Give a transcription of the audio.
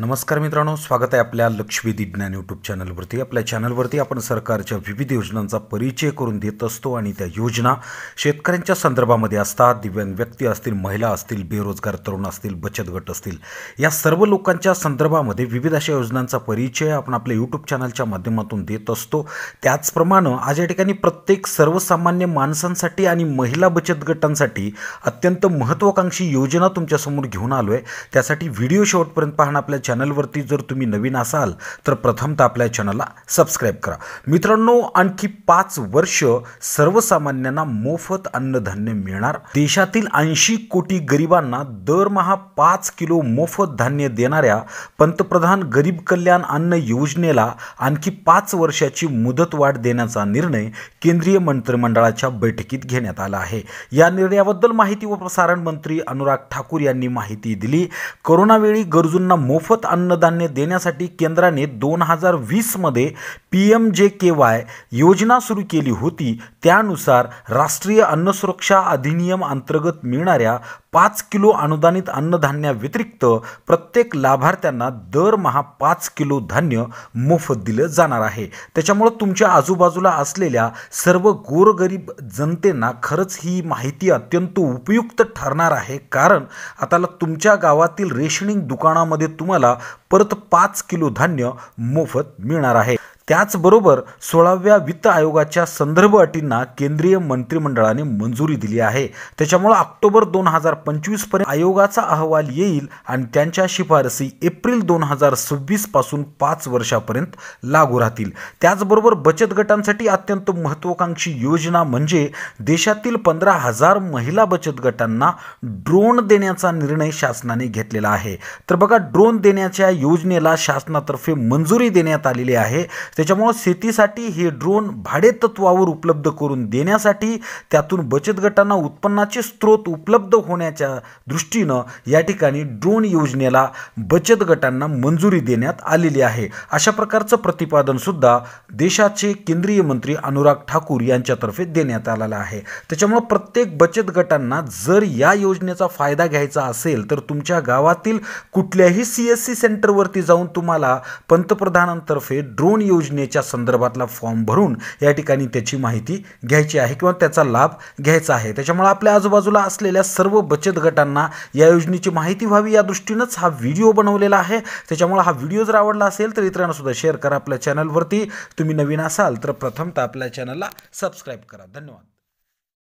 नमस्कार मित्रांनो स्वागत आहे आपल्या लक्ष्मीदी ज्ञान यूट्यूब चॅनलवरती आपल्या चॅनलवरती आपण सरकारच्या विविध योजनांचा परिचय करून देत असतो आणि त्या योजना शेतकऱ्यांच्या संदर्भामध्ये असतात दिव्यांग व्यक्ती असतील महिला असतील बेरोजगार तरुण असतील बचत गट असतील या सर्व लोकांच्या संदर्भामध्ये विविध अशा योजनांचा परिचय आपण आपल्या यूट्यूब चॅनलच्या माध्यमातून देत असतो त्याचप्रमाणे आज या ठिकाणी प्रत्येक सर्वसामान्य माणसांसाठी आणि महिला बचत गटांसाठी अत्यंत महत्त्वाकांक्षी योजना तुमच्यासमोर घेऊन आलो आहे त्यासाठी व्हिडिओ शेवटपर्यंत पाहणं आपल्या चॅनलवरती जर तुम्ही नवीन असाल तर प्रथमतः आपल्या चॅनलला सबस्क्राईब करा मित्रांनो आणखी पाच वर्ष सर्वसामान्यांना मोफत अन्नधान्य मिळणार देशातील ऐंशी कोटी गरिबांना दरमहा पाच किलो मोफत धान्य देणाऱ्या पंतप्रधान गरीब कल्याण अन्न योजनेला आणखी पाच वर्षाची मुदतवाढ देण्याचा निर्णय केंद्रीय मंत्रिमंडळाच्या बैठकीत घेण्यात आला आहे या निर्णयाबद्दल माहिती व प्रसारण मंत्री अनुराग ठाकूर यांनी माहिती दिली कोरोनावेळी गरजूंना मोफत मोफत अन्नधान्य देण्यासाठी केंद्राने दोन हजार वीसमध्ये पी एम जे के वाय योजना सुरू केली होती त्यानुसार राष्ट्रीय अन्नसुरक्षा अधिनियम अंतर्गत मिळणाऱ्या पाच किलो अनुदानित अन्नधान्याव्यतिरिक्त प्रत्येक लाभार्थ्यांना दरमहा पाच किलो धान्य मोफत दिलं जाणार आहे त्याच्यामुळं तुमच्या आजूबाजूला असलेल्या सर्व गोरगरीब जनतेना खरंच ही माहिती अत्यंत उपयुक्त ठरणार आहे कारण आता तुमच्या गावातील रेशनिंग दुकानामध्ये तुम्हाला परत पाच किलो धान्य मोफत मिळणार आहे त्याचबरोबर सोळाव्या वित्त आयोगाच्या संदर्भ अटींना केंद्रीय मंत्रिमंडळाने मंजुरी दिली आहे त्याच्यामुळं ऑक्टोबर दोन हजार पंचवीसपर्यंत आयोगाचा अहवाल येईल आणि त्यांच्या शिफारसी एप्रिल दोन हजार सव्वीसपासून पाच वर्षापर्यंत लागू राहतील त्याचबरोबर बचत गटांसाठी अत्यंत महत्त्वाकांक्षी योजना म्हणजे देशातील पंधरा हजार महिला बचत गटांना ड्रोन देण्याचा निर्णय शासनाने घेतलेला आहे तर बघा ड्रोन देण्याच्या योजनेला शासनातर्फे मंजुरी देण्यात आलेली आहे त्याच्यामुळं शेतीसाठी हे ड्रोन तत्वावर उपलब्ध करून देण्यासाठी त्यातून बचत गटांना उत्पन्नाचे स्रोत उपलब्ध होण्याच्या दृष्टीनं या ठिकाणी ड्रोन योजनेला बचत गटांना मंजुरी देण्यात आलेली आहे अशा प्रकारचं प्रतिपादनसुद्धा देशाचे केंद्रीय मंत्री अनुराग ठाकूर यांच्यातर्फे देण्यात आलेलं आहे त्याच्यामुळं प्रत्येक बचत गटांना जर या योजनेचा फायदा घ्यायचा असेल तर तुमच्या गावातील कुठल्याही सी एस सी सेंटरवरती जाऊन तुम्हाला पंतप्रधानांतर्फे ड्रोन योजना योजनेच्या संदर्भातला फॉर्म भरून या ठिकाणी त्याची माहिती घ्यायची आहे किंवा त्याचा लाभ घ्यायचा आहे त्याच्यामुळे आपल्या आजूबाजूला असलेल्या सर्व बचत गटांना या योजनेची माहिती व्हावी या दृष्टीनंच हा व्हिडिओ बनवलेला आहे त्याच्यामुळे हा व्हिडिओ जर आवडला असेल तर इतरांनासुद्धा शेअर करा आपल्या चॅनलवरती तुम्ही नवीन असाल तर प्रथमतः आपल्या चॅनलला सबस्क्राईब करा धन्यवाद